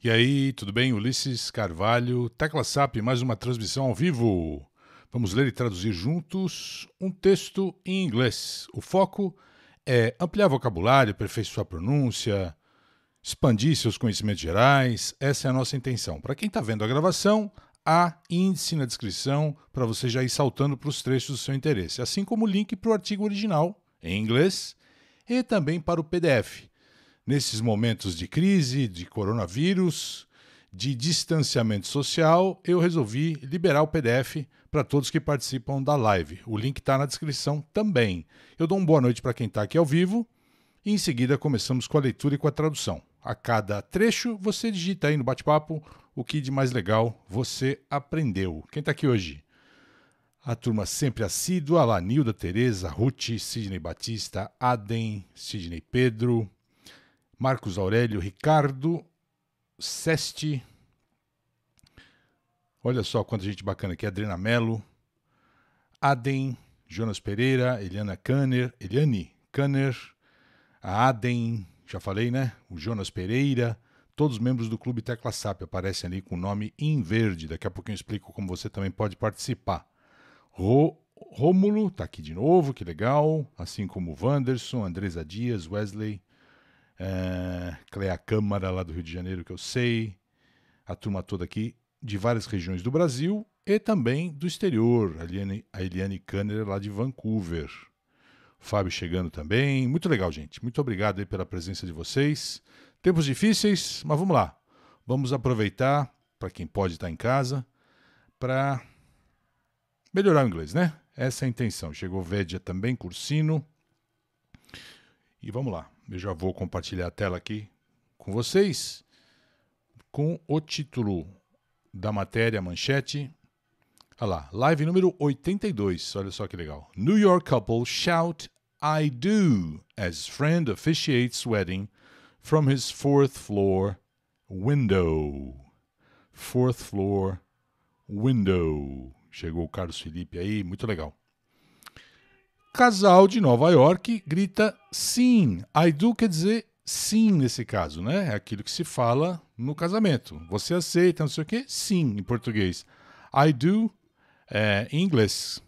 E aí, tudo bem? Ulisses Carvalho, Tecla SAP, mais uma transmissão ao vivo. Vamos ler e traduzir juntos um texto em inglês. O foco é ampliar vocabulário, aperfeiçoar pronúncia, expandir seus conhecimentos gerais. Essa é a nossa intenção. Para quem está vendo a gravação, há índice na descrição para você já ir saltando para os trechos do seu interesse, assim como o link para o artigo original em inglês e também para o PDF nesses momentos de crise, de coronavírus, de distanciamento social, eu resolvi liberar o PDF para todos que participam da live. O link está na descrição também. Eu dou uma boa noite para quem está aqui ao vivo e em seguida começamos com a leitura e com a tradução. A cada trecho, você digita aí no bate-papo o que de mais legal você aprendeu. Quem está aqui hoje? A turma sempre assídua, Lanilda, Tereza, Ruth, Sidney Batista, Adem, Sidney Pedro, Marcos Aurélio, Ricardo, Seste. Olha só quanta gente bacana aqui. Adriana Melo, Aden, Jonas Pereira, Eliana Kanner, Eliane Kanner, a Aden, já falei, né? O Jonas Pereira, todos os membros do Clube Tecla SAP aparecem ali com o nome em verde. Daqui a pouquinho eu explico como você também pode participar. Ro Rômulo tá aqui de novo, que legal. Assim como o Wanderson, Andresa Dias, Wesley, Cléia eh, Cleia Câmara, lá do Rio de Janeiro, que eu sei, a turma toda aqui, de várias regiões do Brasil e também do exterior, a Eliane, a Eliane Kanner, lá de Vancouver. O Fábio chegando também. Muito legal, gente. Muito obrigado aí pela presença de vocês. Tempos difíceis, mas vamos lá. Vamos aproveitar, para quem pode estar tá em casa, para melhorar o inglês, né? Essa é a intenção. Chegou Védia também, Cursino. E vamos lá. Eu já vou compartilhar a tela aqui com vocês com o título da matéria, manchete. Olha lá, live número 82. Olha só que legal. New York couple shout I do as friend officiates wedding from his fourth floor window. Fourth floor window. Chegou o Carlos Felipe aí, muito legal casal de Nova York grita sim. I do quer dizer sim nesse caso, né? É aquilo que se fala no casamento. Você aceita, não sei o quê? Sim, em português. I do, é, em inglês.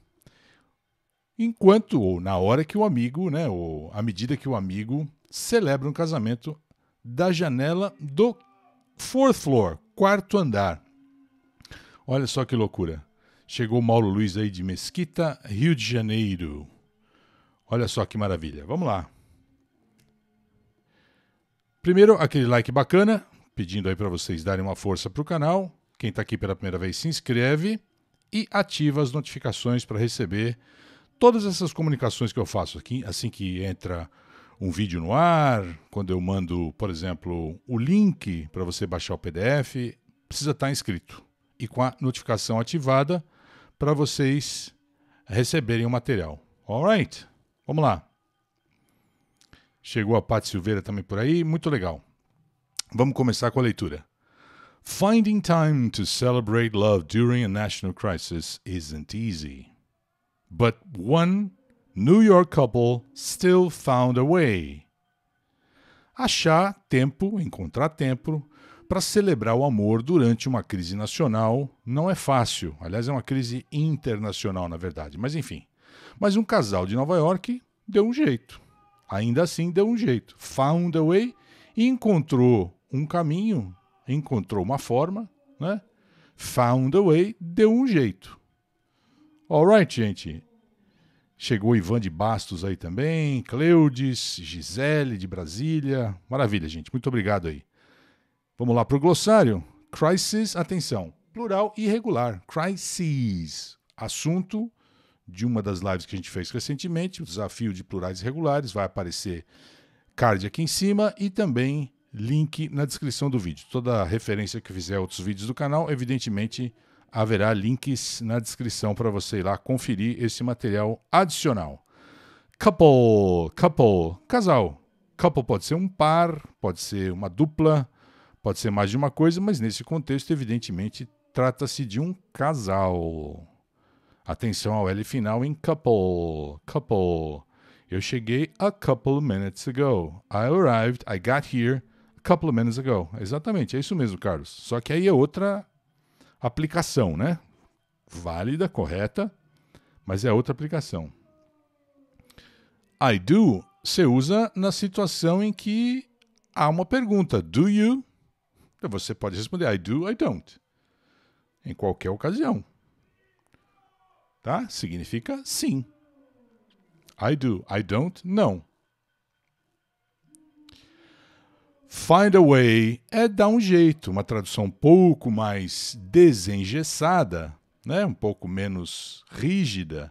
Enquanto, ou na hora que o amigo, né? Ou à medida que o amigo celebra um casamento da janela do fourth floor, quarto andar. Olha só que loucura. Chegou Mauro Luiz aí de Mesquita, Rio de Janeiro. Olha só que maravilha. Vamos lá. Primeiro, aquele like bacana, pedindo aí para vocês darem uma força para o canal. Quem está aqui pela primeira vez, se inscreve e ativa as notificações para receber todas essas comunicações que eu faço aqui, assim que entra um vídeo no ar, quando eu mando, por exemplo, o link para você baixar o PDF, precisa estar tá inscrito e com a notificação ativada para vocês receberem o material. Alright? Vamos lá. Chegou a Paty Silveira também por aí, muito legal. Vamos começar com a leitura. Finding time to celebrate love during a national crisis isn't easy. But one New York couple still found a way. Achar tempo, encontrar tempo, para celebrar o amor durante uma crise nacional não é fácil. Aliás, é uma crise internacional, na verdade. Mas enfim. Mas um casal de Nova York deu um jeito. Ainda assim, deu um jeito. Found a way e encontrou um caminho, encontrou uma forma, né? Found a way, deu um jeito. Alright, gente. Chegou Ivan de Bastos aí também, Cleudes, Gisele de Brasília. Maravilha, gente. Muito obrigado aí. Vamos lá para o glossário. Crisis, atenção, plural irregular. Crises, assunto de uma das lives que a gente fez recentemente, o desafio de plurais regulares vai aparecer card aqui em cima e também link na descrição do vídeo. Toda referência que fizer a outros vídeos do canal, evidentemente haverá links na descrição para você ir lá conferir esse material adicional. Couple, couple, casal. Couple pode ser um par, pode ser uma dupla, pode ser mais de uma coisa, mas nesse contexto, evidentemente, trata-se de um casal. Atenção ao L final em couple. Couple. Eu cheguei a couple minutes ago. I arrived, I got here a couple minutes ago. Exatamente, é isso mesmo, Carlos. Só que aí é outra aplicação, né? Válida, correta, mas é outra aplicação. I do você usa na situação em que há uma pergunta. Do you? Então você pode responder I do, I don't. Em qualquer ocasião. Tá? Significa sim. I do, I don't, não. Find a way é dar um jeito, uma tradução um pouco mais desengessada, né? um pouco menos rígida,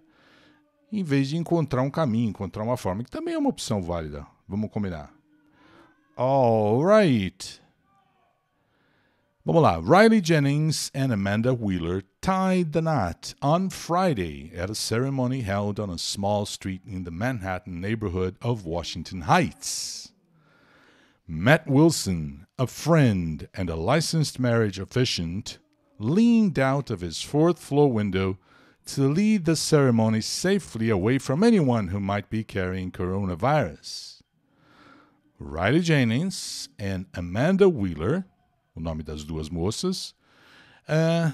em vez de encontrar um caminho, encontrar uma forma, que também é uma opção válida. Vamos combinar. Alright. Vamos lá. Riley Jennings and Amanda Wheeler tied the knot on Friday at a ceremony held on a small street in the Manhattan neighborhood of Washington Heights. Matt Wilson, a friend and a licensed marriage officiant, leaned out of his fourth floor window to lead the ceremony safely away from anyone who might be carrying coronavirus. Riley Jennings and Amanda Wheeler, o nome das duas moças, uh,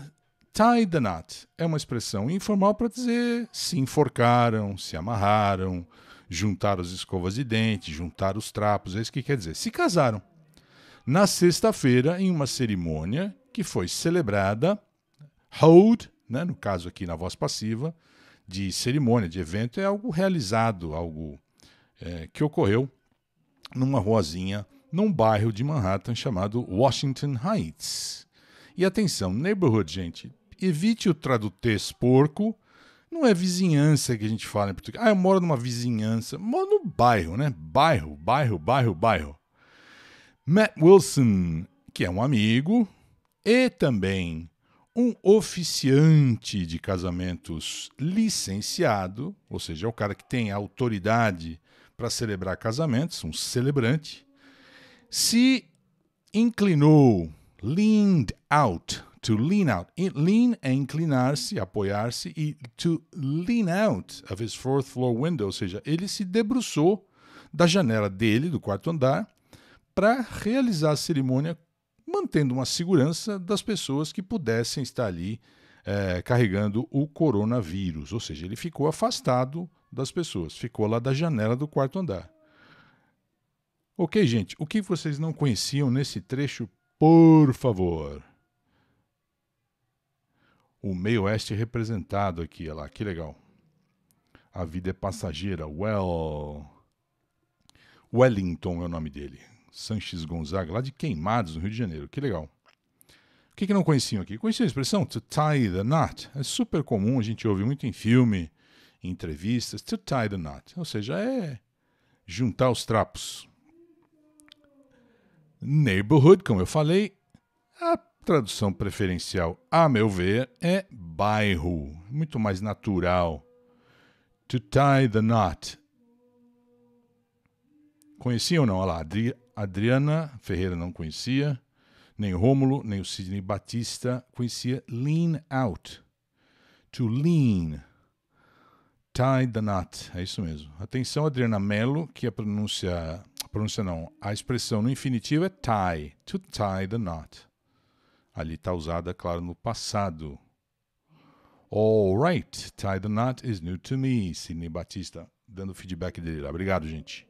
Tie the knot é uma expressão informal para dizer se enforcaram, se amarraram, juntaram as escovas de dente, juntaram os trapos, é isso que quer dizer. Se casaram. Na sexta-feira, em uma cerimônia que foi celebrada, hold, né, no caso aqui na voz passiva, de cerimônia, de evento, é algo realizado, algo é, que ocorreu numa ruazinha, num bairro de Manhattan chamado Washington Heights. E atenção, neighborhood, gente, evite o tradutez porco. Não é vizinhança que a gente fala em português. Ah, eu moro numa vizinhança. Moro no bairro, né? Bairro, bairro, bairro, bairro. Matt Wilson, que é um amigo e também um oficiante de casamentos licenciado, ou seja, é o cara que tem autoridade para celebrar casamentos, um celebrante, se inclinou, leaned out, to lean out. Lean é inclinar-se, apoiar-se, e to lean out of his fourth floor window, ou seja, ele se debruçou da janela dele, do quarto andar, para realizar a cerimônia mantendo uma segurança das pessoas que pudessem estar ali é, carregando o coronavírus. Ou seja, ele ficou afastado das pessoas, ficou lá da janela do quarto andar. Ok, gente, o que vocês não conheciam nesse trecho, por favor? o meio oeste representado aqui, olha lá, que legal. A vida é passageira, well... Wellington é o nome dele. Sanches Gonzaga, lá de Queimados, no Rio de Janeiro, que legal. O que, que não conheciam aqui? Conheciam a expressão to tie the knot? É super comum, a gente ouve muito em filme, em entrevistas, to tie the knot. Ou seja, é juntar os trapos. Neighborhood, como eu falei, a Tradução preferencial, a meu ver, é bairro, muito mais natural. To tie the knot. Conhecia ou não? Olha lá, Adri Adriana Ferreira não conhecia, nem o Rômulo, nem o Sidney Batista conhecia lean out. To lean. Tie the knot. É isso mesmo. Atenção, Adriana Mello, que a pronúncia. A pronúncia não. A expressão no infinitivo é tie. To tie the knot. Ali está usada, claro, no passado. All right, tie the knot is new to me. Sidney Batista dando feedback dele Obrigado, gente.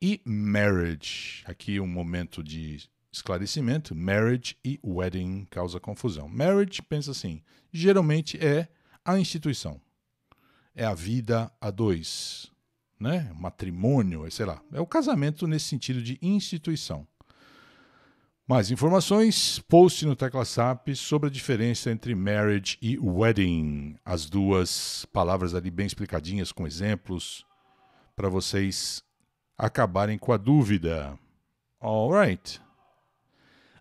E marriage. Aqui um momento de esclarecimento. Marriage e wedding causa confusão. Marriage, pensa assim, geralmente é a instituição. É a vida a dois. Né? Matrimônio, sei lá. É o casamento nesse sentido de instituição. Mais informações, post no tecla SAP sobre a diferença entre marriage e wedding. As duas palavras ali bem explicadinhas, com exemplos, para vocês acabarem com a dúvida. Alright.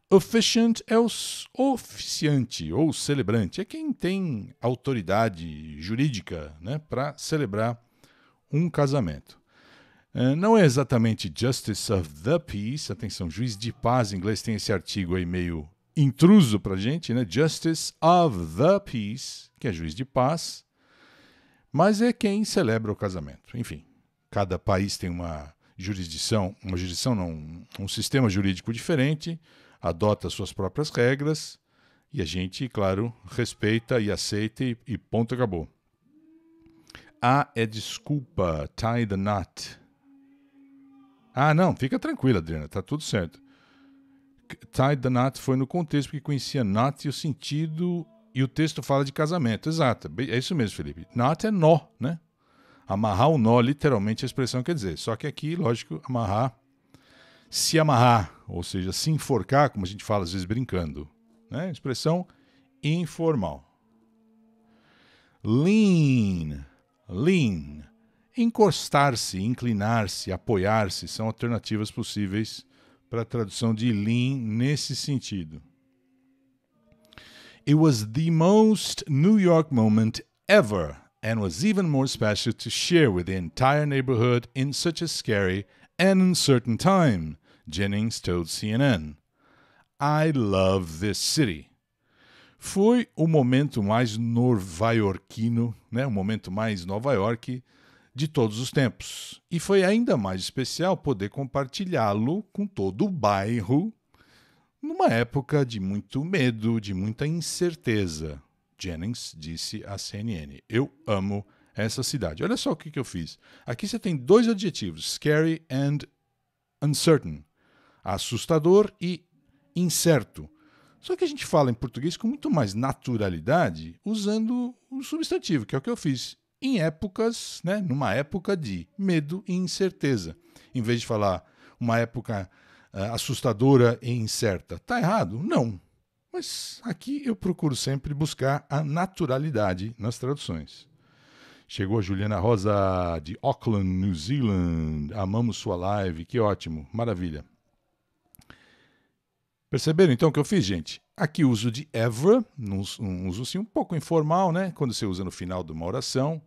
Officiant é o oficiante ou celebrante, é quem tem autoridade jurídica né, para celebrar um casamento. É, não é exatamente Justice of the Peace, atenção, juiz de paz em inglês tem esse artigo aí meio intruso pra gente, né? Justice of the Peace, que é juiz de paz, mas é quem celebra o casamento. Enfim, cada país tem uma jurisdição, uma jurisdição não, um sistema jurídico diferente, adota suas próprias regras e a gente, claro, respeita e aceita e, e ponto acabou. A ah, é desculpa, tie the knot. Ah, não, fica tranquila, Adriana, tá tudo certo. Tied the knot foi no contexto que conhecia knot e o sentido e o texto fala de casamento. Exato, é isso mesmo, Felipe. Knot é nó, né? Amarrar o um nó, literalmente, é a expressão quer dizer. Só que aqui, lógico, amarrar, se amarrar, ou seja, se enforcar, como a gente fala às vezes brincando, né? Expressão informal. Lean, lean. Encostar-se, inclinar-se, apoiar-se são alternativas possíveis para a tradução de lean nesse sentido. It was the most New York moment ever and was even more special to share with the entire neighborhood in such a scary and uncertain time, Jennings told CNN. I love this city. Foi o momento mais novaiorquino, né? O momento mais Nova York de todos os tempos. E foi ainda mais especial poder compartilhá-lo com todo o bairro numa época de muito medo, de muita incerteza. Jennings disse à CNN: Eu amo essa cidade. Olha só o que, que eu fiz. Aqui você tem dois adjetivos: scary and uncertain. Assustador e incerto. Só que a gente fala em português com muito mais naturalidade usando o um substantivo, que é o que eu fiz em épocas, né, numa época de medo e incerteza. Em vez de falar uma época uh, assustadora e incerta. Tá errado? Não. Mas aqui eu procuro sempre buscar a naturalidade nas traduções. Chegou a Juliana Rosa de Auckland, New Zealand. Amamos sua live, que ótimo, maravilha. Perceberam então o que eu fiz, gente? Aqui uso de ever, um uso assim um pouco informal, né? Quando você usa no final de uma oração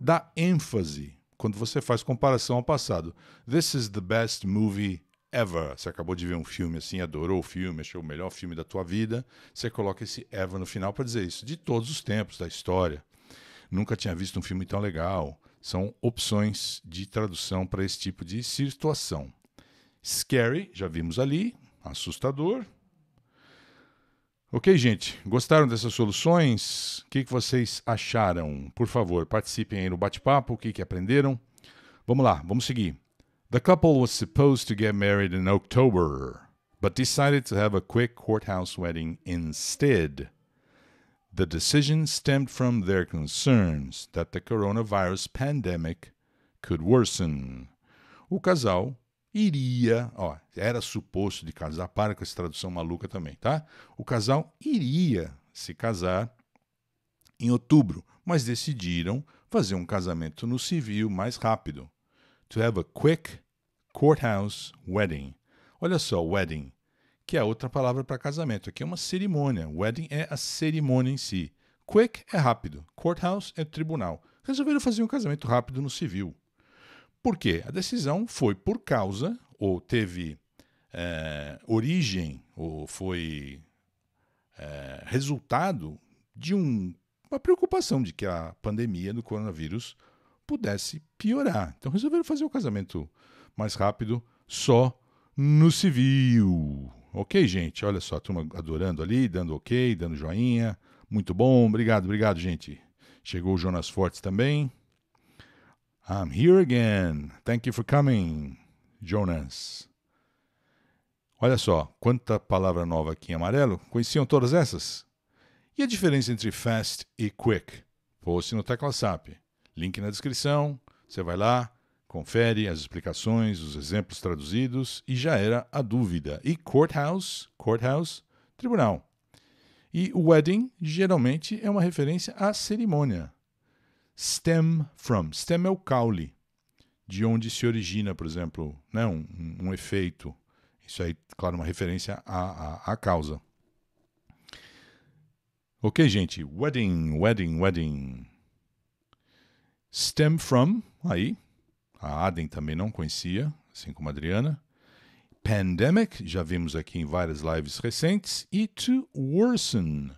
dá ênfase quando você faz comparação ao passado. This is the best movie ever. Você acabou de ver um filme assim, adorou o filme, achou o melhor filme da tua vida. Você coloca esse ever no final para dizer isso. De todos os tempos da história. Nunca tinha visto um filme tão legal. São opções de tradução para esse tipo de situação. Scary, já vimos ali, assustador, Ok, gente? Gostaram dessas soluções? O que, que vocês acharam? Por favor, participem aí no bate-papo, o que, que aprenderam? Vamos lá, vamos seguir. The couple was supposed to get married in October, but decided to have a quick courthouse wedding instead. The decision stemmed from their concerns that the coronavirus pandemic could worsen. O casal iria, ó, era suposto de casar, para com essa tradução maluca também, tá? O casal iria se casar em outubro, mas decidiram fazer um casamento no civil mais rápido. To have a quick courthouse wedding. Olha só, wedding, que é outra palavra para casamento. Aqui é uma cerimônia. Wedding é a cerimônia em si. Quick é rápido, courthouse é tribunal. Resolveram fazer um casamento rápido no civil. Por quê? A decisão foi por causa, ou teve é, origem, ou foi é, resultado de um, uma preocupação de que a pandemia do coronavírus pudesse piorar. Então resolveram fazer o casamento mais rápido só no civil. Ok, gente? Olha só, a turma adorando ali, dando ok, dando joinha. Muito bom, obrigado, obrigado, gente. Chegou o Jonas Fortes também. I'm here again. Thank you for coming, Jonas. Olha só, quanta palavra nova aqui em amarelo. Conheciam todas essas? E a diferença entre fast e quick? Post no TeclaSap. Link na descrição. Você vai lá, confere as explicações, os exemplos traduzidos e já era a dúvida. E courthouse, courthouse, tribunal. E wedding geralmente é uma referência à cerimônia stem from. Stem é o caule, de onde se origina, por exemplo, né, um, um, um efeito. Isso aí, claro, uma referência à, à, à causa. Ok, gente. Wedding, wedding, wedding. Stem from, aí. A Aden também não conhecia, assim como a Adriana. Pandemic, já vimos aqui em várias lives recentes. E to worsen,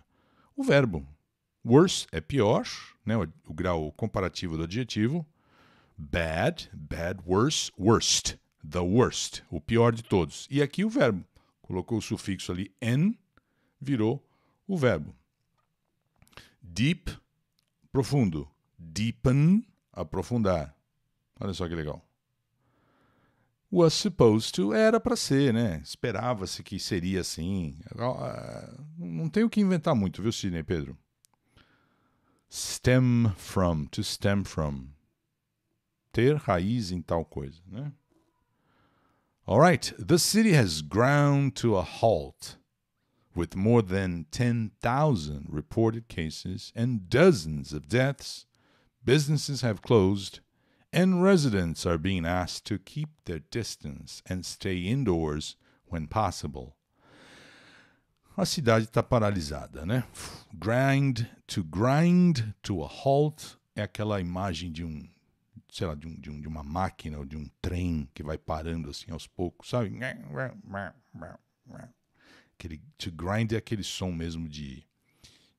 o verbo Worse é pior, né? O, o, grau comparativo do adjetivo. Bad, bad, worse, worst. The worst, o pior de todos. E aqui o verbo. Colocou o sufixo ali en, virou o verbo. Deep, profundo. Deepen, aprofundar. Olha só que legal. Was supposed to era para ser, né? Esperava-se que seria assim. Ah, não tem o que inventar muito, viu, Sidney Pedro? stem from, to stem from. Ter raiz em tal coisa, né? All right, the city has ground to a halt with more than 10,000 reported cases and dozens of deaths. Businesses have closed and residents are being asked to keep their distance and stay indoors when possible. a cidade está paralisada, né? Grind to grind to a halt é aquela imagem de um, sei lá, de, um, de, um, de uma máquina ou de um trem que vai parando assim aos poucos, sabe? Aquele to grind é aquele som mesmo de,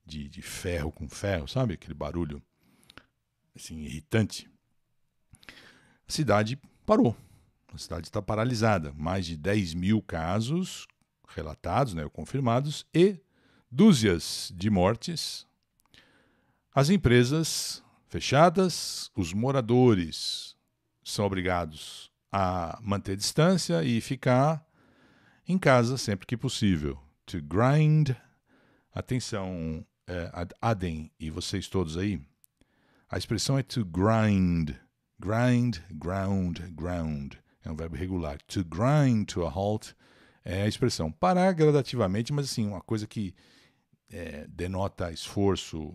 de, de ferro com ferro, sabe? Aquele barulho assim irritante. A cidade parou. A cidade está paralisada. Mais de 10 mil casos, relatados, né, confirmados, e dúzias de mortes. As empresas fechadas, os moradores são obrigados a manter distância e ficar em casa sempre que possível. To grind. Atenção, é, Adem e vocês todos aí. A expressão é to grind. Grind, ground, ground. É um verbo regular. To grind to a halt é a expressão parar gradativamente, mas assim, uma coisa que é, denota esforço.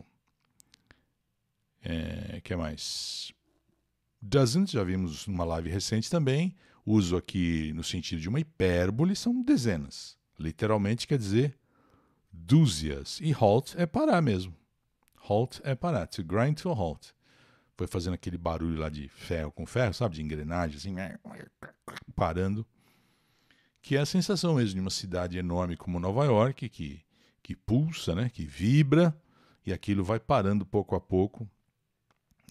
É, que é mais? Doesn't, já vimos numa live recente também. Uso aqui no sentido de uma hipérbole, são dezenas. Literalmente quer dizer dúzias. E halt é parar mesmo. Halt é parar. To grind to a halt. Foi fazendo aquele barulho lá de ferro com ferro, sabe? De engrenagem, assim. Né? Parando que é a sensação mesmo de uma cidade enorme como Nova York, que, que pulsa, né, que vibra, e aquilo vai parando pouco a pouco,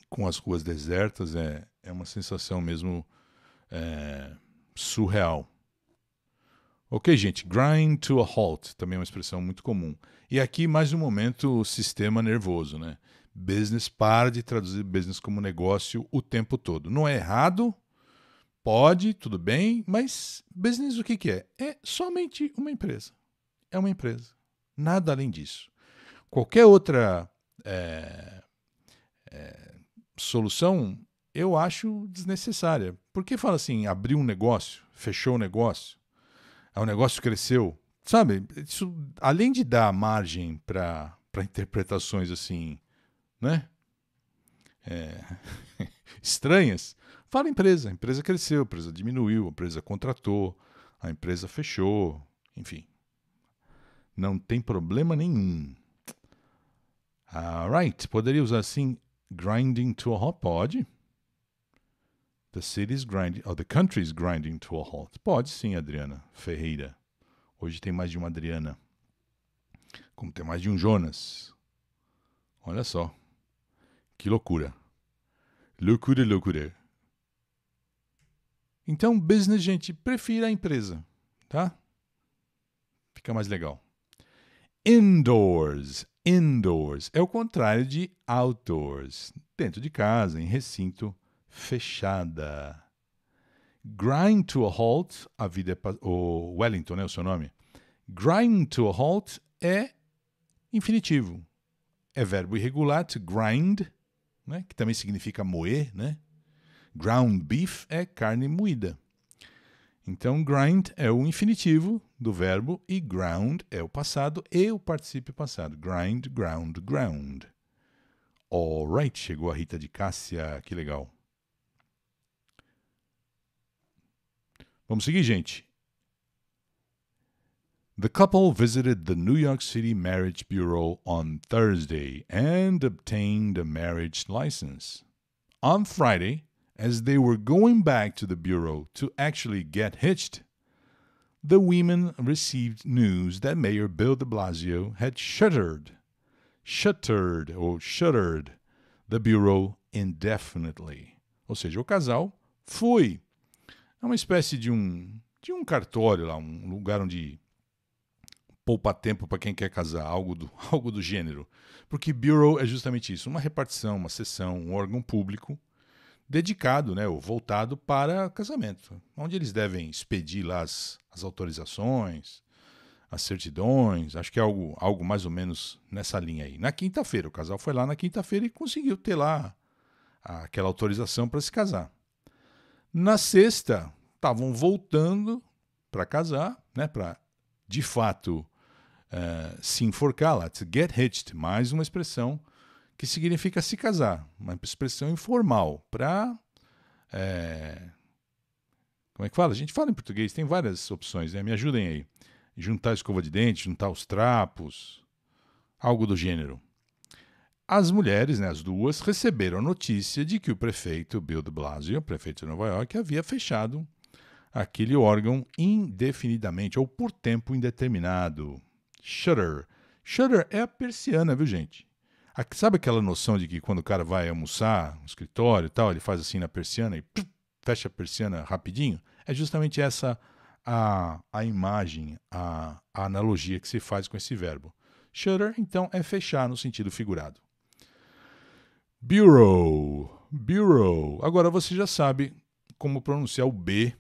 com as ruas desertas, é, é uma sensação mesmo é, surreal. Ok, gente, grind to a halt, também é uma expressão muito comum. E aqui, mais um momento, o sistema nervoso, né? Business para de traduzir business como negócio o tempo todo. Não é errado, Pode, tudo bem, mas business o que, que é? É somente uma empresa. É uma empresa. Nada além disso. Qualquer outra é, é, solução eu acho desnecessária. Porque fala assim, abriu um negócio, fechou um negócio, é, o um negócio cresceu. Sabe, isso, além de dar margem para interpretações assim, né? É, estranhas, para a empresa. A empresa cresceu, a empresa diminuiu, a empresa contratou, a empresa fechou, enfim. Não tem problema nenhum. Alright, poderia usar assim grinding to a halt? Pode. The city's grinding, or oh, the country's grinding to a halt. Pode sim, Adriana Ferreira. Hoje tem mais de uma Adriana. Como tem mais de um Jonas. Olha só. Que loucura. Loucura, loucura. Então, business, gente, prefira a empresa, tá? Fica mais legal. Indoors. Indoors é o contrário de outdoors, dentro de casa, em recinto fechada. Grind to a halt, a vida é o Wellington, né, o seu nome. Grind to a halt é infinitivo. É verbo irregular to grind, né, que também significa moer, né? Ground beef é carne moída. Então, grind é o infinitivo do verbo e ground é o passado e o participio passado. Grind, ground, ground. Alright, chegou a Rita de Cássia, que legal. Vamos seguir, gente. The couple visited the New York City Marriage Bureau on Thursday and obtained a marriage license. On Friday, as they were going back to the bureau to actually get hitched, the women received news that Mayor Bill de Blasio had shuttered, shuttered ou shuttered the bureau indefinitely. Ou seja, o casal foi. É uma espécie de um, de um cartório lá, um lugar onde poupa tempo para quem quer casar, algo do, algo do gênero. Porque bureau é justamente isso, uma repartição, uma sessão, um órgão público dedicado, né, ou voltado para casamento, onde eles devem expedir lá as, as autorizações, as certidões, acho que é algo, algo mais ou menos nessa linha aí. Na quinta-feira, o casal foi lá na quinta-feira e conseguiu ter lá aquela autorização para se casar. Na sexta, estavam voltando para casar, né, para de fato uh, se enforcar lá, to get hitched, mais uma expressão que significa se casar, uma expressão informal para. É, como é que fala? A gente fala em português, tem várias opções, né? Me ajudem aí. Juntar a escova de dente, juntar os trapos, algo do gênero. As mulheres, né, as duas, receberam a notícia de que o prefeito Bill de Blasio, prefeito de Nova York, havia fechado aquele órgão indefinidamente ou por tempo indeterminado. Shutter. Shutter é a persiana, viu, gente? Sabe aquela noção de que quando o cara vai almoçar no escritório e tal, ele faz assim na persiana e fecha a persiana rapidinho? É justamente essa a, a imagem, a, a analogia que se faz com esse verbo. Shutter, então, é fechar no sentido figurado. Bureau. Bureau. Agora você já sabe como pronunciar o B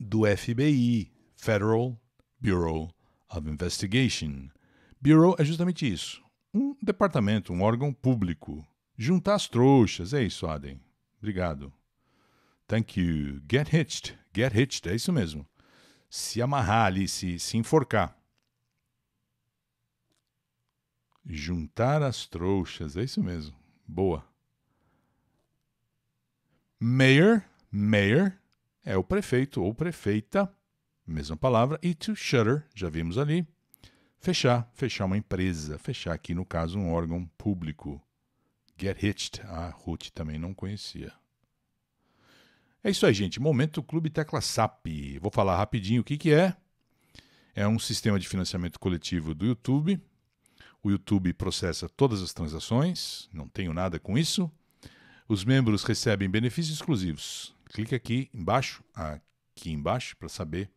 do FBI, Federal Bureau of Investigation. Bureau é justamente isso, um departamento, um órgão público. Juntar as trouxas. É isso, Adem. Obrigado. Thank you. Get hitched. Get hitched. É isso mesmo. Se amarrar ali, se, se enforcar. Juntar as trouxas. É isso mesmo. Boa. Mayor. Mayor é o prefeito ou prefeita. Mesma palavra. E to shutter. Já vimos ali Fechar, fechar uma empresa, fechar aqui no caso um órgão público. Get Hitched, a ah, Ruth também não conhecia. É isso aí, gente. Momento Clube Tecla SAP. Vou falar rapidinho o que, que é. É um sistema de financiamento coletivo do YouTube. O YouTube processa todas as transações, não tenho nada com isso. Os membros recebem benefícios exclusivos. Clique aqui embaixo, aqui embaixo, para saber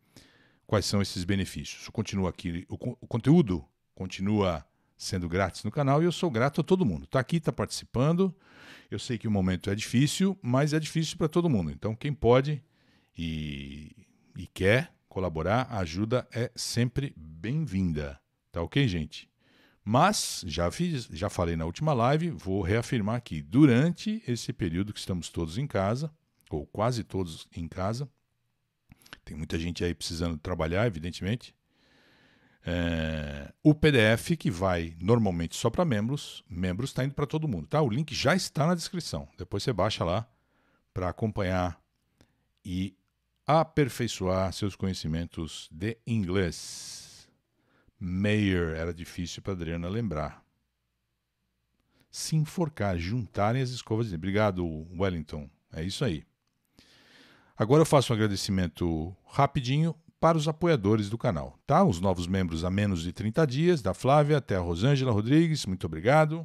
quais são esses benefícios. Continua aqui, o, o conteúdo continua sendo grátis no canal e eu sou grato a todo mundo. Está aqui, está participando. Eu sei que o momento é difícil, mas é difícil para todo mundo. Então, quem pode e, e quer colaborar, a ajuda é sempre bem-vinda. Tá ok, gente? Mas, já, fiz, já falei na última live, vou reafirmar aqui: durante esse período que estamos todos em casa, ou quase todos em casa, tem muita gente aí precisando trabalhar, evidentemente. É, o PDF que vai normalmente só para membros, membros está indo para todo mundo, tá? O link já está na descrição. Depois você baixa lá para acompanhar e aperfeiçoar seus conhecimentos de inglês. Mayor era difícil para Adriana lembrar. Se enforcar, juntarem as escovas Obrigado, Wellington. É isso aí. Agora eu faço um agradecimento rapidinho para os apoiadores do canal, tá? Os novos membros há menos de 30 dias, da Flávia até a Rosângela Rodrigues, muito obrigado.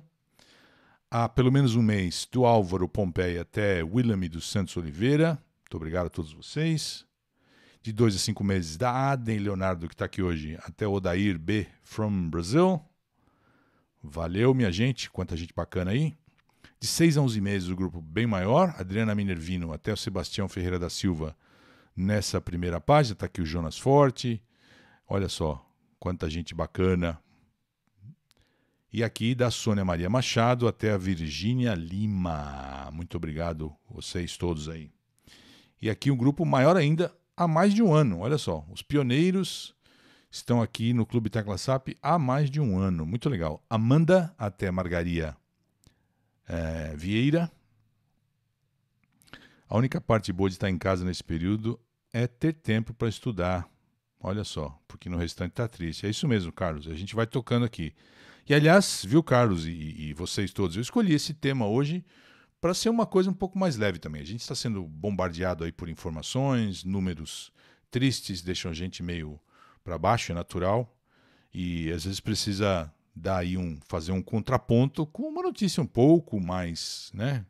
Há pelo menos um mês, do Álvaro Pompeia até William dos Santos Oliveira, muito obrigado a todos vocês. De dois a cinco meses, da Adem Leonardo, que está aqui hoje, até Odair B. from Brazil. Valeu, minha gente, quanta gente bacana aí. De 6 a 11 meses, o grupo bem maior. Adriana Minervino até o Sebastião Ferreira da Silva nessa primeira página. Está aqui o Jonas Forte. Olha só quanta gente bacana. E aqui da Sônia Maria Machado até a Virgínia Lima. Muito obrigado vocês todos aí. E aqui um grupo maior ainda há mais de um ano. Olha só, os pioneiros estão aqui no Clube Tecla SAP há mais de um ano. Muito legal. Amanda até Margaria é, Vieira. A única parte boa de estar em casa nesse período é ter tempo para estudar. Olha só, porque no restante tá triste. É isso mesmo, Carlos. A gente vai tocando aqui. E aliás, viu, Carlos e, e vocês todos, eu escolhi esse tema hoje para ser uma coisa um pouco mais leve também. A gente está sendo bombardeado aí por informações, números tristes deixam a gente meio para baixo, é natural. E às vezes precisa daí um, fazer um contraponto com uma notícia um pouco mais né,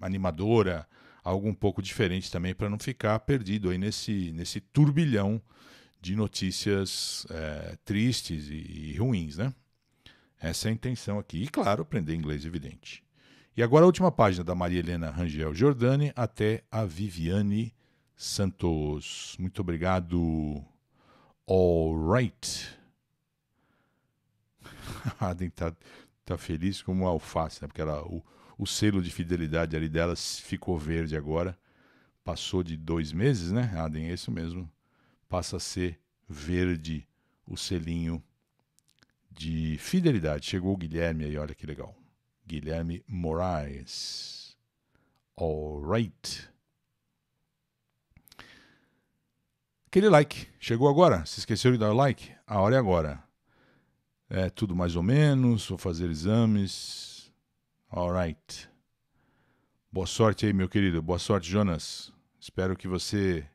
animadora, algo um pouco diferente também, para não ficar perdido aí nesse, nesse turbilhão de notícias é, tristes e, e ruins, né? Essa é a intenção aqui. E, claro, aprender inglês, evidente. E agora a última página da Maria Helena Rangel Giordani até a Viviane Santos. Muito obrigado. All right. a Adem tá, tá feliz como uma alface, né? Porque ela, o, o selo de fidelidade ali dela ficou verde agora. Passou de dois meses, né, Adem? É isso mesmo. Passa a ser verde o selinho de fidelidade. Chegou o Guilherme aí, olha que legal. Guilherme Moraes. right. Aquele like. Chegou agora? Se esqueceu de dar o like? A hora é agora. É tudo mais ou menos, vou fazer exames. Alright. Boa sorte aí, meu querido. Boa sorte, Jonas. Espero que você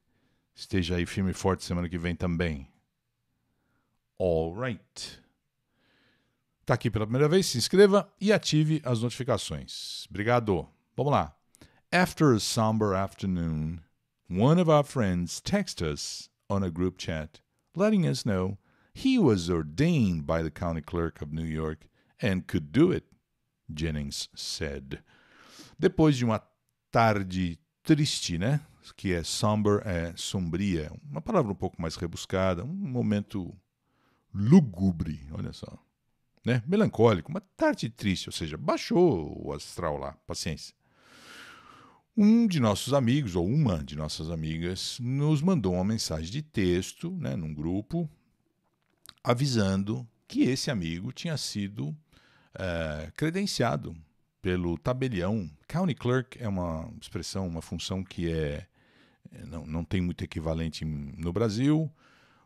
esteja aí firme e forte semana que vem também. Alright. Tá aqui pela primeira vez, se inscreva e ative as notificações. Obrigado. Vamos lá. After a somber afternoon, one of our friends texted us on a group chat, letting us know He was ordained by the county clerk of New York and could do it, Jennings said. Depois de uma tarde triste, né? Que é somber, é sombria, uma palavra um pouco mais rebuscada, um momento lúgubre, olha só, né? Melancólico, uma tarde triste, ou seja, baixou o astral lá, paciência. Um de nossos amigos, ou uma de nossas amigas, nos mandou uma mensagem de texto, né, num grupo, avisando que esse amigo tinha sido é, credenciado pelo tabelião. County clerk é uma expressão, uma função que é eh, não, não tem muito equivalente no Brasil,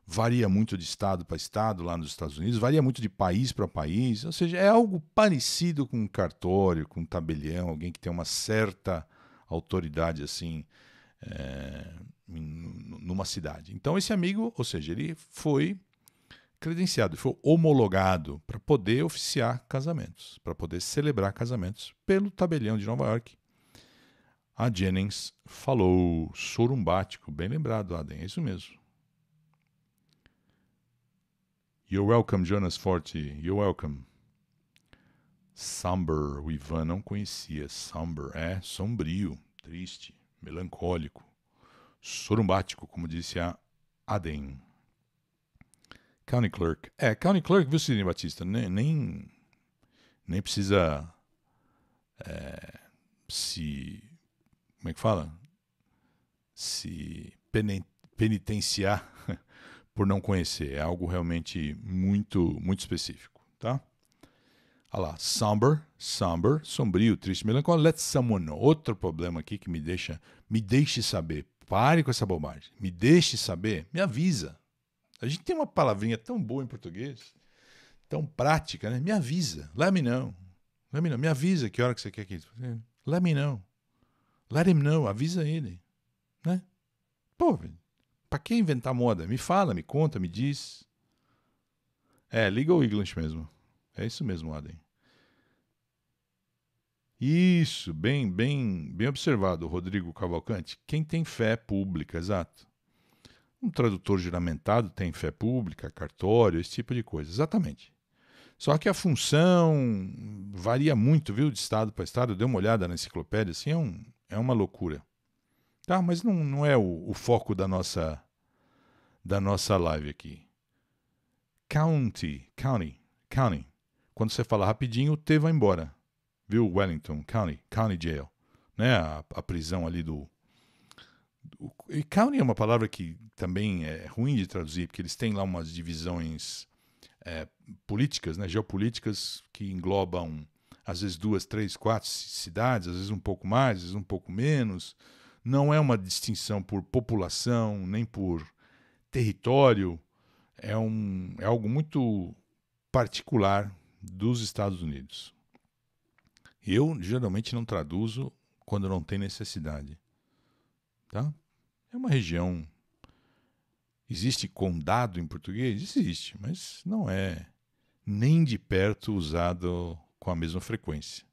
varia muito de estado para estado lá nos Estados Unidos, varia muito de país para país, ou seja, é algo parecido com um cartório, com um tabelião, alguém que tem uma certa autoridade assim é, numa cidade. Então esse amigo, ou seja, ele foi credenciado, foi homologado para poder oficiar casamentos, para poder celebrar casamentos pelo tabelião de Nova York. A Jennings falou sorumbático, bem lembrado, Adem, é isso mesmo. You're welcome, Jonas Forte, you're welcome. Somber, o Ivan não conhecia. Somber é sombrio, triste, melancólico, sorumbático, como disse a Adem. County Clerk. É, County Clerk, viu, Sidney Batista? Nem, nem, nem precisa é, se. Como é que fala? Se penitenciar por não conhecer. É algo realmente muito, muito específico, tá? Olha lá, somber, somber, sombrio, triste, melancólico. Let someone know. Outro problema aqui que me deixa, me deixe saber. Pare com essa bobagem. Me deixe saber, me avisa. A gente tem uma palavrinha tão boa em português, tão prática, né? Me avisa. Let me know. Let me know. Me avisa que hora que você quer que isso. Let me know. Let him know. Avisa ele. Né? Pô, pra que inventar moda? Me fala, me conta, me diz. É, liga o English mesmo. É isso mesmo, Adem. Isso, bem, bem, bem observado, Rodrigo Cavalcante. Quem tem fé pública, exato. Um tradutor juramentado tem fé pública, cartório, esse tipo de coisa, exatamente. Só que a função varia muito, viu, de estado para estado. Eu dei uma olhada na enciclopédia, assim, é, um, é uma loucura. Tá, mas não, não é o, o foco da nossa, da nossa live aqui. County, county, county. Quando você fala rapidinho, o T vai embora. Viu, Wellington County, County Jail. Né? A, a prisão ali do, e county é uma palavra que também é ruim de traduzir, porque eles têm lá umas divisões é, políticas, né, geopolíticas, que englobam às vezes duas, três, quatro cidades, às vezes um pouco mais, às vezes um pouco menos. Não é uma distinção por população, nem por território. É, um, é algo muito particular dos Estados Unidos. Eu geralmente não traduzo quando não tem necessidade. Tá? É uma região. Existe condado em português? Existe, mas não é nem de perto usado com a mesma frequência.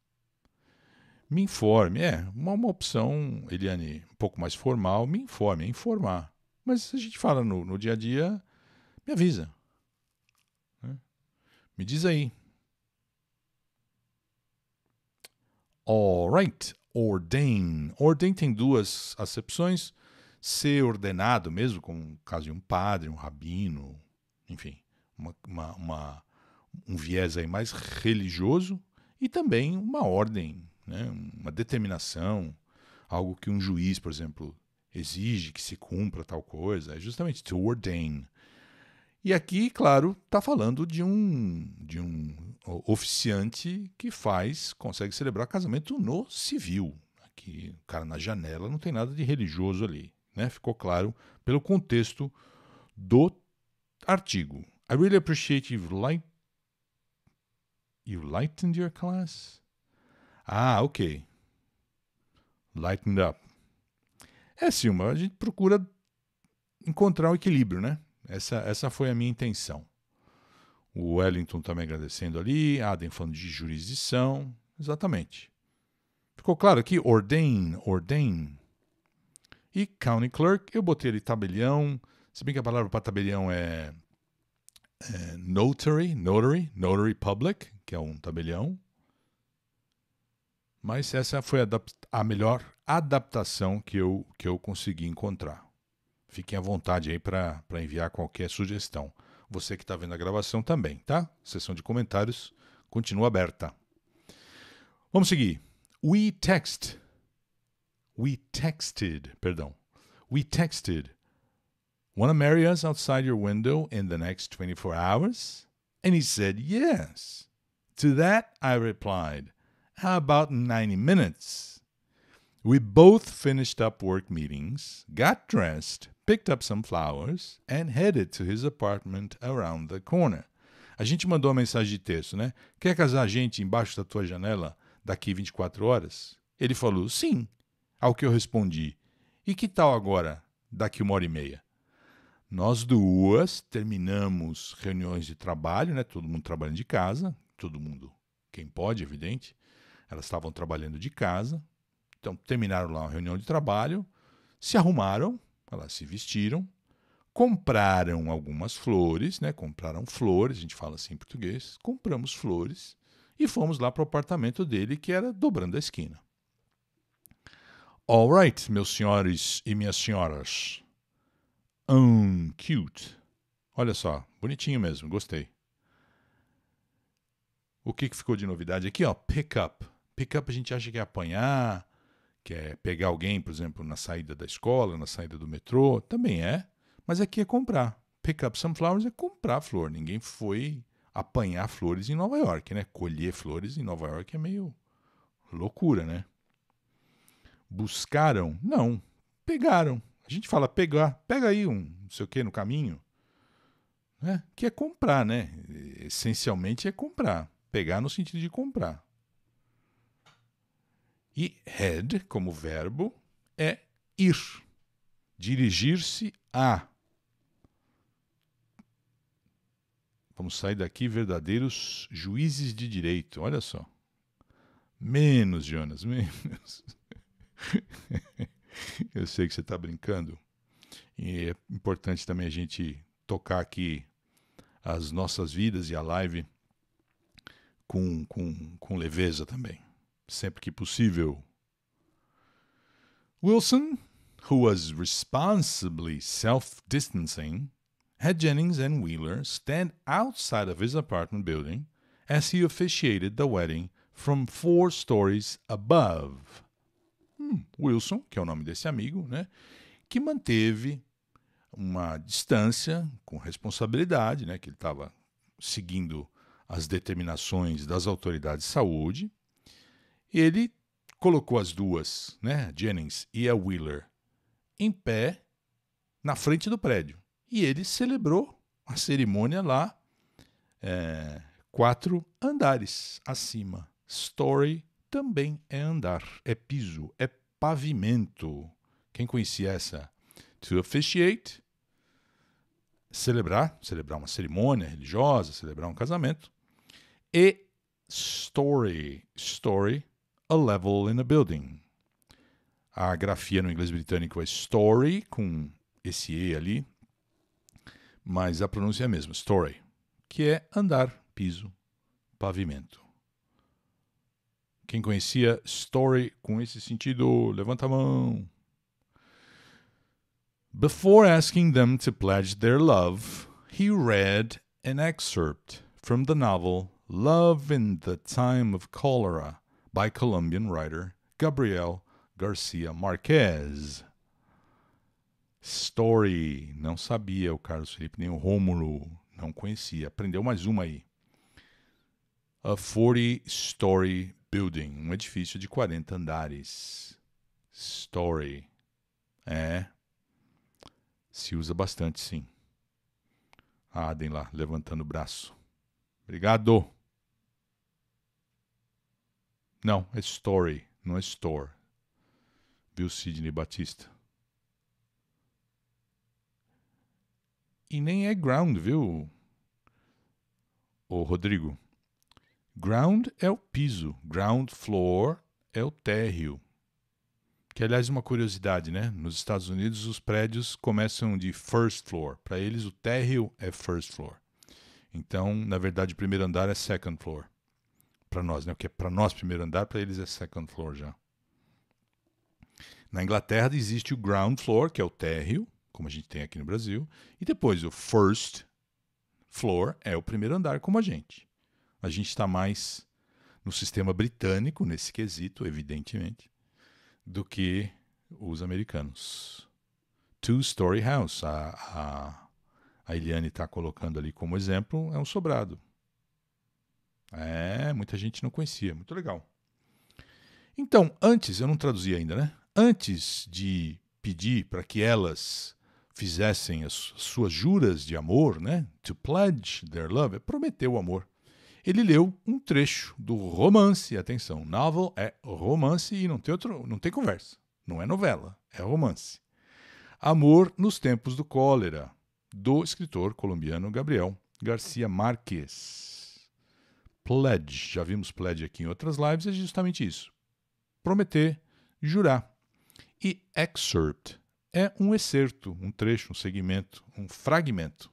Me informe, é uma, uma opção, Eliane, um pouco mais formal, me informe, é informar. Mas a gente fala no, no dia a dia, me avisa. Né? Me diz aí. All right ordain. Ordain tem duas acepções: ser ordenado mesmo, como no caso de um padre, um rabino, enfim, uma, uma, uma, um viés aí mais religioso, e também uma ordem, né? uma determinação, algo que um juiz, por exemplo, exige que se cumpra tal coisa. É justamente to ordain. E aqui, claro, está falando de um, de um oficiante que faz, consegue celebrar casamento no civil. Aqui, o cara na janela não tem nada de religioso ali. Né? Ficou claro pelo contexto do artigo. I really appreciate you've light you lightened your class. Ah, ok. Lightened up. É, Silma, a gente procura encontrar o equilíbrio, né? Essa, essa foi a minha intenção. O Wellington está me agradecendo ali, Adem falando de jurisdição. Exatamente. Ficou claro aqui? Ordain, ordain. E county clerk, eu botei ali tabelião. Se bem que a palavra para tabelião é, é notary, notary, notary public, que é um tabelião. Mas essa foi a, a melhor adaptação que eu, que eu consegui encontrar. Fiquem à vontade aí para enviar qualquer sugestão. Você que está vendo a gravação também, tá? Sessão de comentários continua aberta. Vamos seguir. We text. We texted, perdão. We texted. Wanna marry us outside your window in the next 24 hours? And he said yes. To that I replied, How about 90 minutes? We both finished up work meetings, got dressed, picked up some flowers and headed to his apartment around the corner. A gente mandou uma mensagem de texto, né? Quer casar a gente embaixo da tua janela daqui 24 horas? Ele falou sim, ao que eu respondi. E que tal agora, daqui uma hora e meia? Nós duas terminamos reuniões de trabalho, né? Todo mundo trabalhando de casa, todo mundo, quem pode, evidente. Elas estavam trabalhando de casa, então terminaram lá uma reunião de trabalho, se arrumaram, elas se vestiram, compraram algumas flores, né? Compraram flores, a gente fala assim em português. Compramos flores e fomos lá para o apartamento dele, que era dobrando a esquina. All right, meus senhores e minhas senhoras. Um cute. Olha só, bonitinho mesmo, gostei. O que, que ficou de novidade aqui, ó? Pick up. Pick up a gente acha que é apanhar, que é pegar alguém, por exemplo, na saída da escola, na saída do metrô, também é, mas aqui é comprar. Pick up some flowers é comprar flor. Ninguém foi apanhar flores em Nova York, né? Colher flores em Nova York é meio loucura, né? Buscaram? Não, pegaram. A gente fala pegar, pega aí um, não sei o que no caminho, né? Que é comprar, né? Essencialmente é comprar, pegar no sentido de comprar. E head, como verbo, é ir, dirigir-se a. Vamos sair daqui verdadeiros juízes de direito. Olha só. Menos, Jonas, menos. Eu sei que você está brincando. E é importante também a gente tocar aqui as nossas vidas e a live com, com, com leveza também sempre que possível. Wilson, who was responsibly self distancing, had Jennings and Wheeler stand outside of his apartment building as he officiated the wedding from four stories above. Hmm, Wilson, que é o nome desse amigo, né, que manteve uma distância com responsabilidade, né, que ele estava seguindo as determinações das autoridades de saúde, ele colocou as duas, né, Jennings e a Wheeler, em pé na frente do prédio. E ele celebrou a cerimônia lá, é, quatro andares acima. Story também é andar, é piso, é pavimento. Quem conhecia essa? To officiate, celebrar, celebrar uma cerimônia religiosa, celebrar um casamento. E story, story a level in a building. A grafia no inglês britânico é story, com esse E ali, mas a pronúncia é a mesma, story, que é andar, piso, pavimento. Quem conhecia story com esse sentido, levanta a mão. Before asking them to pledge their love, he read an excerpt from the novel Love in the Time of Cholera by Colombian writer Gabriel Garcia Marquez. Story, não sabia o Carlos Felipe nem o Rômulo, não conhecia. Aprendeu mais uma aí. A 40-story building, um edifício de 40 andares. Story. É. Se usa bastante, sim. A ah, Aden lá, levantando o braço. Obrigado. Não, é story, não é store. Viu Sidney Batista? E nem é ground, viu? Ô Rodrigo. Ground é o piso, ground floor é o térreo. Que, aliás, uma curiosidade, né? Nos Estados Unidos, os prédios começam de first floor. Para eles, o térreo é first floor. Então, na verdade, o primeiro andar é second floor para nós, né? O que é para nós primeiro andar, para eles é second floor já. Na Inglaterra existe o ground floor, que é o térreo, como a gente tem aqui no Brasil, e depois o first floor é o primeiro andar, como a gente. A gente está mais no sistema britânico, nesse quesito, evidentemente, do que os americanos. Two-story house, a, a, a Eliane está colocando ali como exemplo, é um sobrado. É muita gente não conhecia, muito legal. Então, antes, eu não traduzi ainda, né? Antes de pedir para que elas fizessem as suas juras de amor, né? To pledge their love, é prometer o amor. Ele leu um trecho do romance, atenção, novel é romance e não tem outro, não tem conversa. Não é novela, é romance. Amor nos tempos do cólera, do escritor colombiano Gabriel Garcia Marques pledge, já vimos pledge aqui em outras lives, é justamente isso. Prometer, jurar. E excerpt é um excerto, um trecho, um segmento, um fragmento.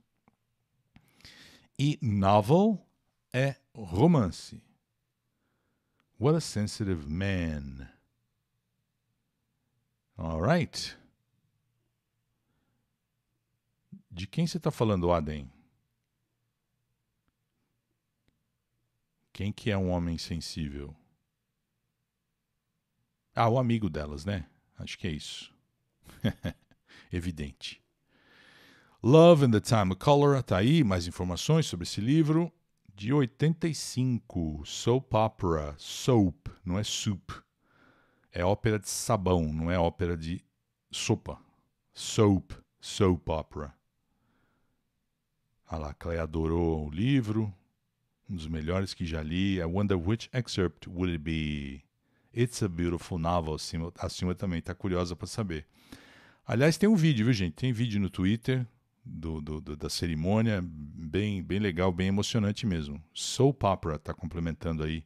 E novel é romance. What a sensitive man. All right. De quem você está falando, Adam Quem que é um homem sensível? Ah, o amigo delas, né? Acho que é isso. Evidente. Love and the Time of cholera tá aí, mais informações sobre esse livro. De 85, Soap Opera, Soap, não é soup. É ópera de sabão, não é ópera de sopa. Soap, Soap Opera. Ah lá, adorou o livro, um dos melhores que já li. I é wonder which excerpt would it be? It's a Beautiful Novel. A Silma também está curiosa para saber. Aliás, tem um vídeo, viu, gente? Tem vídeo no Twitter do, do, do, da cerimônia, bem, bem legal, bem emocionante mesmo. Soul Opera está complementando aí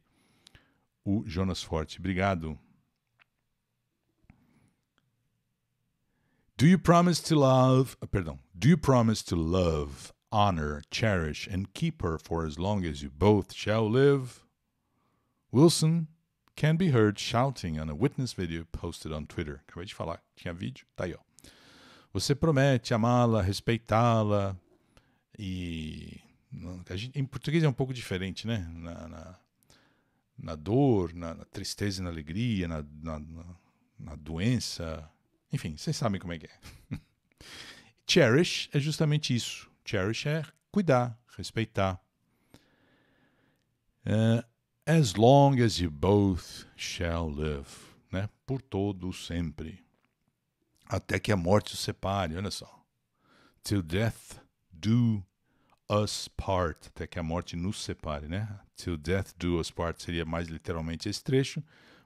o Jonas Forte. Obrigado. Do you promise to love? Perdão. Do you promise to love honor, cherish, and keep her for as long as you both shall live, Wilson can be heard shouting on a witness video posted on Twitter. Acabei de falar, tinha vídeo, tá aí, ó. Você promete amá-la, respeitá-la e. Gente, em português é um pouco diferente, né? Na, na, na dor, na, na, tristeza e na alegria, na, na, na doença. Enfim, vocês sabem como é que é. Cherish é justamente isso Cherish é cuidar, respeitar. Uh, as long as you both shall live, né? Por todo sempre, até que a morte os separe. Olha só, till death do us part, até que a morte nos separe, né? Till death do us part seria mais literalmente esse trecho,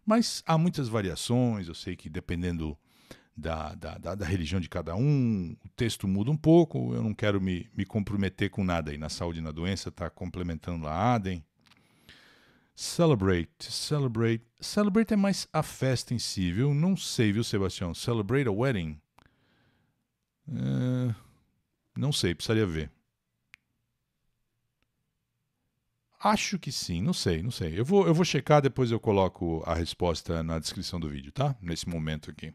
mas há muitas variações. Eu sei que dependendo da, da, da, da, religião de cada um, o texto muda um pouco, eu não quero me, me comprometer com nada aí na saúde e na doença, está complementando a Adem. Celebrate, celebrate. Celebrate é mais a festa em si, viu? Não sei, viu, Sebastião? Celebrate a wedding? É, não sei, precisaria ver. Acho que sim, não sei, não sei. Eu vou, eu vou checar, depois eu coloco a resposta na descrição do vídeo, tá? Nesse momento aqui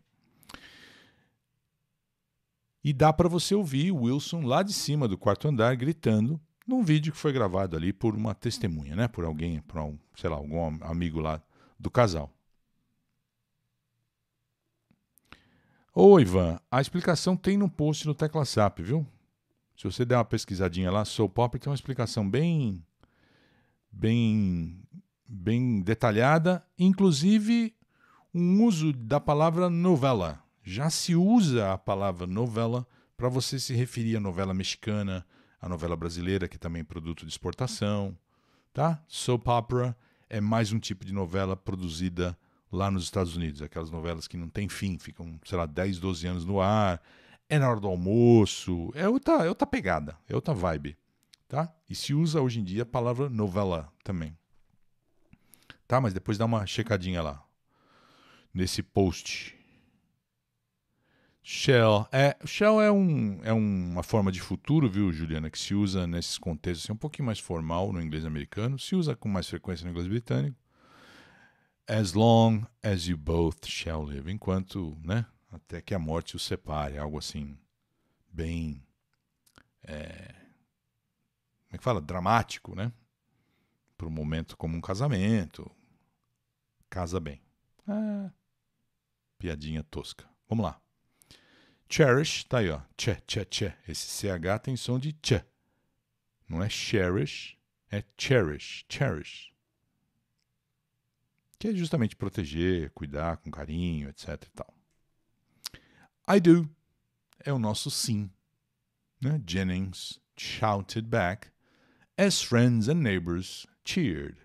e dá para você ouvir o Wilson lá de cima do quarto andar gritando num vídeo que foi gravado ali por uma testemunha, né? Por alguém, por um, sei lá, algum amigo lá do casal. Ô Ivan, a explicação tem no post no TeclaSap, viu? Se você der uma pesquisadinha lá, Soul Pop tem uma explicação bem bem bem detalhada, inclusive um uso da palavra novela já se usa a palavra novela para você se referir à novela mexicana, à novela brasileira, que também é produto de exportação, tá? Soap opera é mais um tipo de novela produzida lá nos Estados Unidos, aquelas novelas que não tem fim, ficam, sei lá, 10, 12 anos no ar, é na hora do almoço, é outra, é outra pegada, é outra vibe, tá? E se usa hoje em dia a palavra novela também. Tá? Mas depois dá uma checadinha lá nesse post. Shell. É, shell é, um, é uma forma de futuro, viu, Juliana, que se usa nesses contextos assim, um pouquinho mais formal no inglês americano, se usa com mais frequência no inglês britânico. As long as you both shall live. Enquanto, né, até que a morte os separe. Algo assim, bem. É, como é que fala? Dramático, né? Para um momento como um casamento. Casa bem. Ah, piadinha tosca. Vamos lá. Cherish, tá aí, ó. Tchê, tchê, tchê. Esse CH tem som de tchê. Não é cherish, é cherish, cherish. Que é justamente proteger, cuidar com carinho, etc e tal. I do é o nosso sim. Né? Jennings shouted back as friends and neighbors cheered.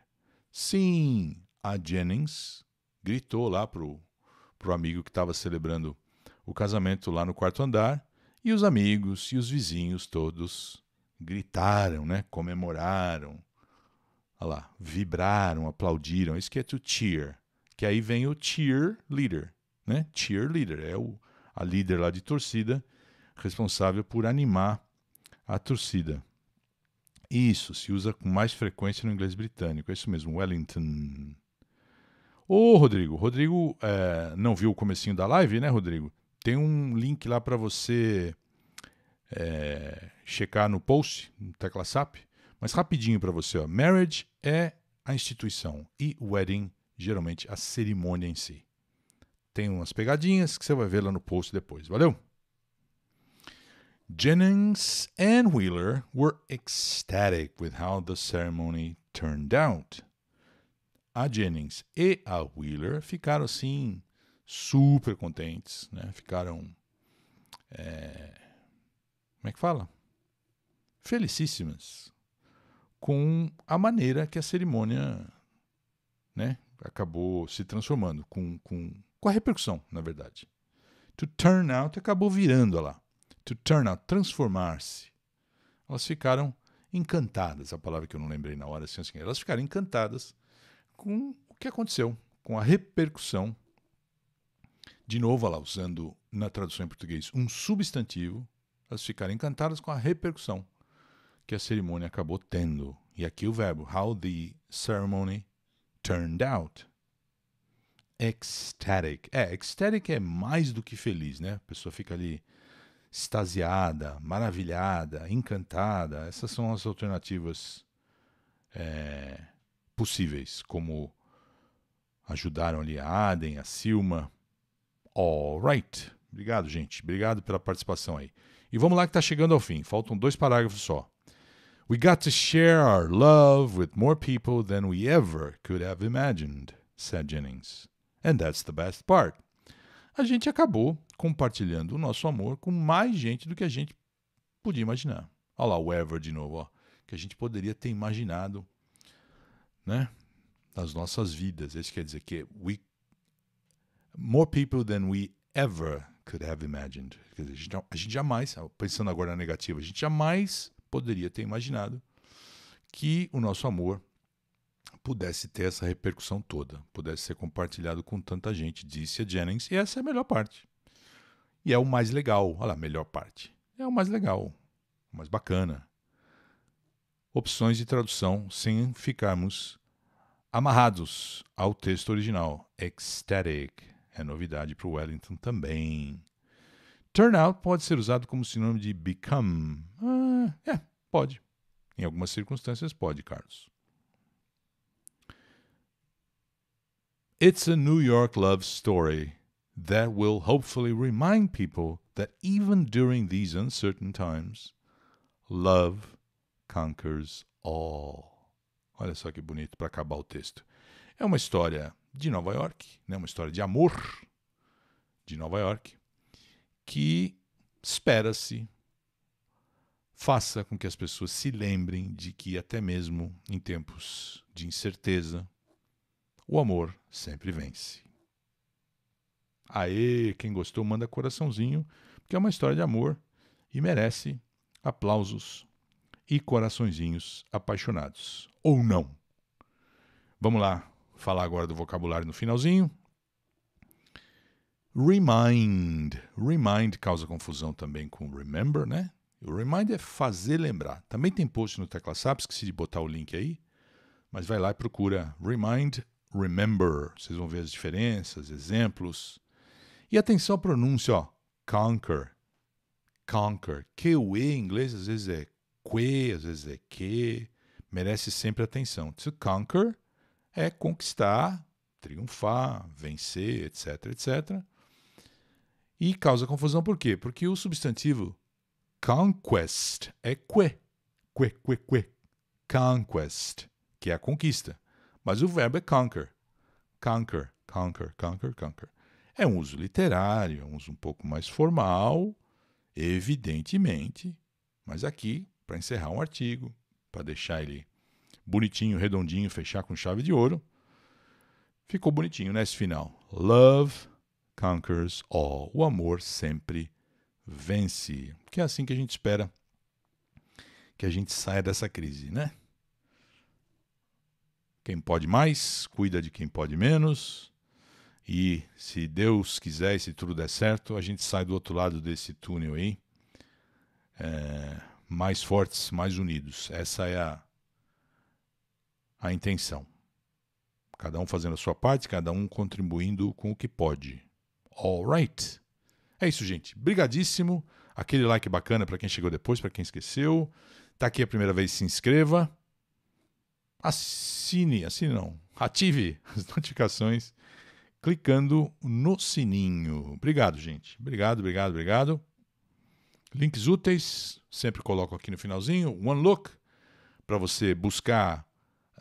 Sim, a Jennings gritou lá pro, pro amigo que estava celebrando o casamento lá no quarto andar, e os amigos e os vizinhos todos gritaram, né? Comemoraram. Olha lá, vibraram, aplaudiram. Isso que é to cheer. Que aí vem o cheer leader, né? Cheer leader é o, a líder lá de torcida responsável por animar a torcida. Isso se usa com mais frequência no inglês britânico. É isso mesmo, Wellington. Ô, Rodrigo, Rodrigo é, não viu o comecinho da live, né, Rodrigo? Tem um link lá para você é, checar no post, no tecla SAP, mas rapidinho para você. Ó. Marriage é a instituição e wedding, geralmente, a cerimônia em si. Tem umas pegadinhas que você vai ver lá no post depois. Valeu? Jennings and Wheeler were ecstatic with how the ceremony turned out. A Jennings e a Wheeler ficaram assim super contentes, né? Ficaram. É, como é que fala? Felicíssimas com a maneira que a cerimônia né, acabou se transformando, com, com, com a repercussão, na verdade. To turn out acabou virando lá. To turn out, transformar-se. Elas ficaram encantadas, a palavra que eu não lembrei na hora, assim, assim, elas ficaram encantadas com o que aconteceu, com a repercussão de novo, lá, usando na tradução em português um substantivo, elas ficaram encantadas com a repercussão que a cerimônia acabou tendo. E aqui o verbo, how the ceremony turned out. Ecstatic. É, ecstatic é mais do que feliz, né? A pessoa fica ali extasiada, maravilhada, encantada. Essas são as alternativas é, possíveis, como ajudaram ali a Aden, a Silma Alright. Obrigado, gente. Obrigado pela participação aí. E vamos lá que está chegando ao fim. Faltam dois parágrafos só. We got to share our love with more people than we ever could have imagined, said Jennings. And that's the best part. A gente acabou compartilhando o nosso amor com mais gente do que a gente podia imaginar. Olha lá o ever de novo, ó, que a gente poderia ter imaginado, né, nas nossas vidas. Isso quer dizer que we more people than we ever could have imagined. Quer dizer, a gente, a gente jamais, pensando agora na negativa, a gente jamais poderia ter imaginado que o nosso amor pudesse ter essa repercussão toda, pudesse ser compartilhado com tanta gente, disse a Jennings, e essa é a melhor parte. E é o mais legal, olha lá, melhor parte. É o mais legal, o mais bacana. Opções de tradução sem ficarmos amarrados ao texto original. Ecstatic. É novidade para o Wellington também. Turnout pode ser usado como sinônimo de become. Ah, é, pode. Em algumas circunstâncias pode, Carlos. It's a New York love story that will hopefully remind people that even during these uncertain times, love conquers all. Olha só que bonito para acabar o texto. É uma história de Nova York, né? uma história de amor de Nova York, que espera-se faça com que as pessoas se lembrem de que, até mesmo em tempos de incerteza, o amor sempre vence. Aê, quem gostou, manda coraçãozinho, porque é uma história de amor e merece aplausos e coraçõezinhos apaixonados. Ou não. Vamos lá, falar agora do vocabulário no finalzinho. Remind. Remind causa confusão também com remember, né? O remind é fazer lembrar. Também tem post no Tecla SAP, esqueci de botar o link aí. Mas vai lá e procura remind, remember. Vocês vão ver as diferenças, exemplos. E atenção à pronúncia, ó. Conquer. Conquer. Q-U-E em inglês às vezes é que, às vezes é que. Merece sempre atenção. To conquer é conquistar, triunfar, vencer, etc, etc. E causa confusão por quê? Porque o substantivo conquest é que, que, que, que, conquest, que é a conquista. Mas o verbo é conquer, conquer, conquer, conquer, conquer. É um uso literário, é um uso um pouco mais formal, evidentemente, mas aqui para encerrar um artigo, para deixar ele bonitinho, redondinho, fechar com chave de ouro. Ficou bonitinho nesse né, final. Love conquers all. O amor sempre vence. Que é assim que a gente espera que a gente saia dessa crise, né? Quem pode mais, cuida de quem pode menos. E se Deus quiser, se tudo der certo, a gente sai do outro lado desse túnel aí. É, mais fortes, mais unidos. Essa é a, a intenção. Cada um fazendo a sua parte, cada um contribuindo com o que pode. Alright? É isso, gente. Brigadíssimo. Aquele like bacana para quem chegou depois, para quem esqueceu. Tá aqui a primeira vez, se inscreva. Assine, assine não. Ative as notificações clicando no sininho. Obrigado, gente. Obrigado, obrigado, obrigado. Links úteis, sempre coloco aqui no finalzinho. One Look, para você buscar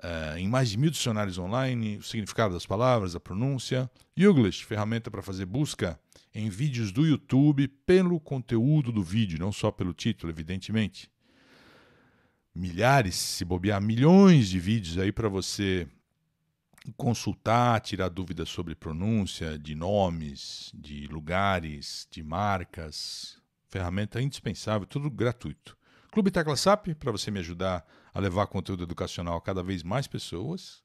ah, em mais de mil dicionários online, o significado das palavras, a pronúncia. Youglish, ferramenta para fazer busca em vídeos do YouTube pelo conteúdo do vídeo, não só pelo título, evidentemente. Milhares, se bobear, milhões de vídeos aí para você consultar, tirar dúvidas sobre pronúncia, de nomes, de lugares, de marcas. Ferramenta indispensável, tudo gratuito. Clube Tecla SAP, para você me ajudar a a levar conteúdo educacional a cada vez mais pessoas.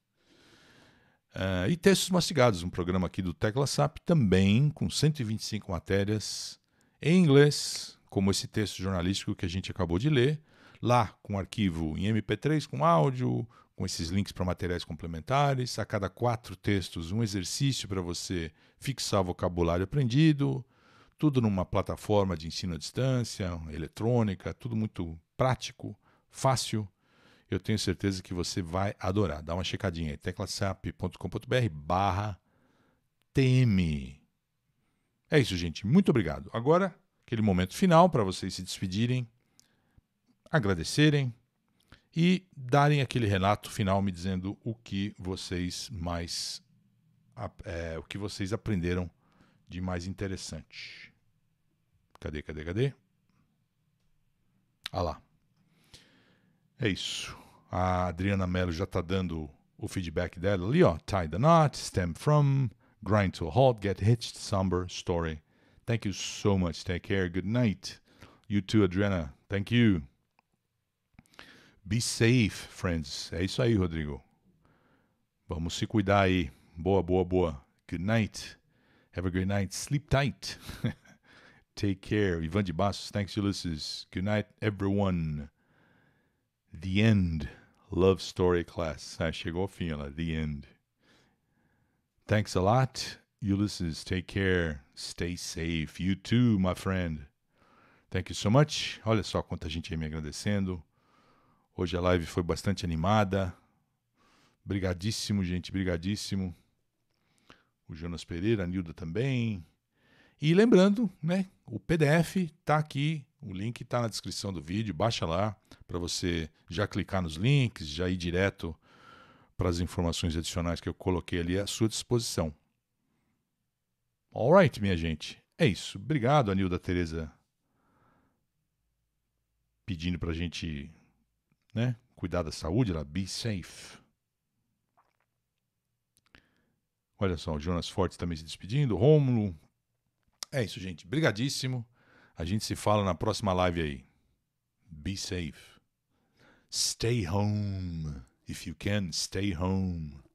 Uh, e Textos Mastigados, um programa aqui do Tecla SAP, também com 125 matérias em inglês, como esse texto jornalístico que a gente acabou de ler, lá com arquivo em MP3, com áudio, com esses links para materiais complementares. A cada quatro textos, um exercício para você fixar vocabulário aprendido. Tudo numa plataforma de ensino à distância, eletrônica, tudo muito prático, fácil eu tenho certeza que você vai adorar. Dá uma checadinha aí, teclasap.com.br barra teme. É isso, gente. Muito obrigado. Agora, aquele momento final para vocês se despedirem, agradecerem e darem aquele relato final me dizendo o que vocês mais é, o que vocês aprenderam de mais interessante. Cadê, cadê, cadê? Ah lá. É isso. A Adriana Mello já está dando o feedback dela ali, ó. Tie the knot, stem from, grind to a halt, get hitched, somber story. Thank you so much. Take care. Good night. You too, Adriana. Thank you. Be safe, friends. É isso aí, Rodrigo. Vamos se cuidar aí. Boa, boa, boa. Good night. Have a great night. Sleep tight. Take care. Ivan de Bastos. Thanks, Ulysses. Good night, everyone. The End Love Story Class. Ah, chegou ao fim, olha The End. Thanks a lot, Ulysses. Take care. Stay safe. You too, my friend. Thank you so much. Olha só quanta gente aí me agradecendo. Hoje a live foi bastante animada. Brigadíssimo, gente. Brigadíssimo. O Jonas Pereira, a Nilda também. E lembrando, né? O PDF está aqui o link está na descrição do vídeo, baixa lá para você já clicar nos links, já ir direto para as informações adicionais que eu coloquei ali à sua disposição. Alright, minha gente. É isso. Obrigado, Anilda Tereza, pedindo para a gente né, cuidar da saúde, ela be safe. Olha só, o Jonas Fortes também tá se despedindo, Rômulo. É isso, gente. Brigadíssimo. A gente se fala na próxima live aí. Be safe. Stay home. If you can, stay home.